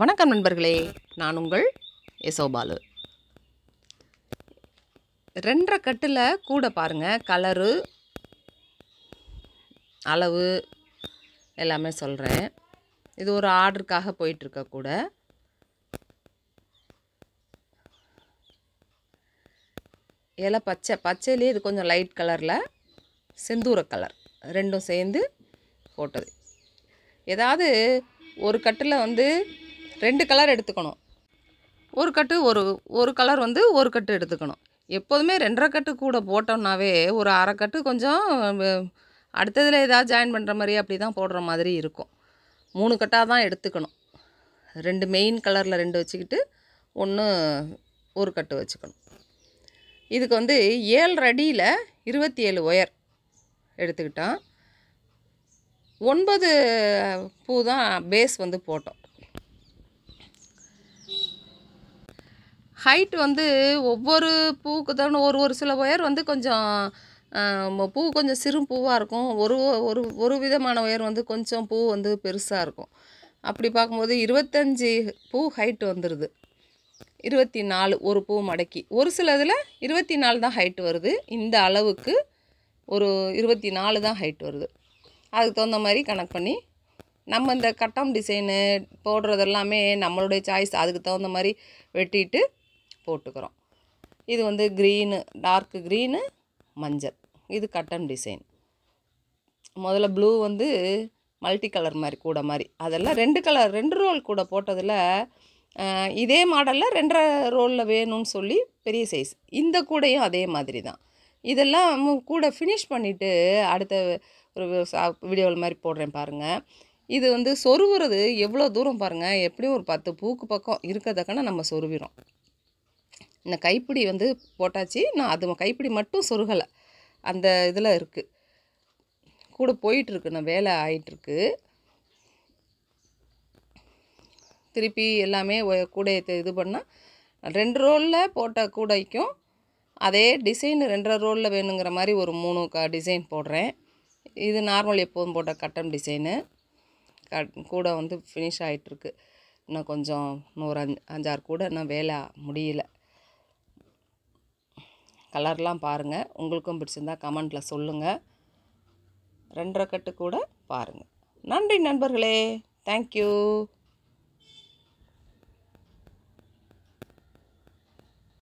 வணக்கம் நண்பர்களே நான் உங்கள் யசோபாலு ரெண்டரை கட்டில் கூட பாருங்கள் கலரு அளவு எல்லாமே சொல்கிறேன் இது ஒரு ஆர்டருக்காக போயிட்டுருக்க கூட இலை பச்சை பச்சையிலே இது கொஞ்சம் லைட் கலரில் செந்தூர கலர் ரெண்டும் சேர்ந்து போட்டது ஏதாவது ஒரு கட்டில் வந்து ரெண்டு கலர் எடுத்துக்கணும் ஒரு கட்டு ஒரு ஒரு கலர் வந்து ஒரு கட்டு எடுத்துக்கணும் எப்போதுமே ரெண்டரை கட்டு கூட போட்டோம்னாவே ஒரு அரை கட்டு கொஞ்சம் அடுத்ததில் ஏதாவது ஜாயின் பண்ணுற மாதிரி அப்படி தான் போடுற மாதிரி இருக்கும் மூணு கட்டாக தான் எடுத்துக்கணும் ரெண்டு மெயின் கலரில் ரெண்டு வச்சுக்கிட்டு ஒன்று ஒரு கட்டு வச்சுக்கணும் இதுக்கு வந்து ஏழு அடியில் இருபத்தி ஏழு ஒயர் எடுத்துக்கிட்டோம் ஒன்பது பூ தான் பேஸ் வந்து போட்டோம் ஹைட் வந்து ஒவ்வொரு பூவுக்கு தகுந்த ஒரு ஒரு சில ஒயர் வந்து கொஞ்சம் பூ கொஞ்சம் சிறு பூவாக இருக்கும் ஒரு ஒரு ஒரு விதமான ஒயர் வந்து கொஞ்சம் பூ வந்து பெருசாக இருக்கும் அப்படி பார்க்கும்போது இருபத்தஞ்சி பூ ஹைட்டு வந்துடுது இருபத்தி நாலு ஒரு பூ மடக்கி ஒரு சில இதில் இருபத்தி நாலு தான் ஹைட் வருது இந்த அளவுக்கு ஒரு இருபத்தி நாலு தான் ஹைட் வருது அதுக்கு தகுந்த மாதிரி கணக்கு பண்ணி நம்ம இந்த கட்டம் டிசைனு போடுறதெல்லாமே நம்மளுடைய சாய்ஸ் அதுக்கு தகுந்த மாதிரி வெட்டிட்டு போட்டுக்கிறோம் இது வந்து க்ரீனு டார்க்கு க்ரீனு மஞ்சள் இது கட்டன் டிசைன் முதல்ல ப்ளூ வந்து மல்டி கலர் மாதிரி கூட மாதிரி அதெல்லாம் ரெண்டு கலர் ரெண்டு ரோல் கூட போட்டதில் இதே மாடலில் ரெண்டரை ரோலில் வேணும்னு சொல்லி பெரிய சைஸ் இந்த கூடையும் அதே மாதிரி தான் இதெல்லாம் கூட ஃபினிஷ் பண்ணிவிட்டு அடுத்த ஒரு வீடியோவில் மாதிரி போடுறேன் பாருங்கள் இது வந்து சொருவுறது எவ்வளோ தூரம் பாருங்கள் எப்படியும் ஒரு பத்து பூக்கு பக்கம் இருக்கிறதக்கான நம்ம சொருவிடும் இந்த கைப்பிடி வந்து போட்டாச்சு நான் அது கைப்பிடி மட்டும் சொருகலை அந்த இதில் இருக்குது கூட போயிட்டுருக்கு நான் வேலை ஆகிட்டுருக்கு திருப்பி எல்லாமே கூட இது பண்ணால் ரெண்டு ரோலில் போட்ட கூடைக்கும் அதே டிசைன் ரெண்டரை ரோலில் வேணுங்கிற மாதிரி ஒரு மூணு க டிசைன் போடுறேன் இது நார்மல் எப்போதும் போட்ட கட்டம் டிசைனு க கூட வந்து ஃபினிஷ் ஆகிட்டுருக்கு இன்னும் கொஞ்சம் நூறு அஞ்சு அஞ்சாறு கூட இன்னும் வேலை முடியல கலர்லாம் பாருங்கள் உங்களுக்கும் பிடிச்சிருந்தா கமெண்டில் சொல்லுங்கள் ரெண்டரை கட்டு கூட பாருங்கள் நன்றி நண்பர்களே தேங்க்யூ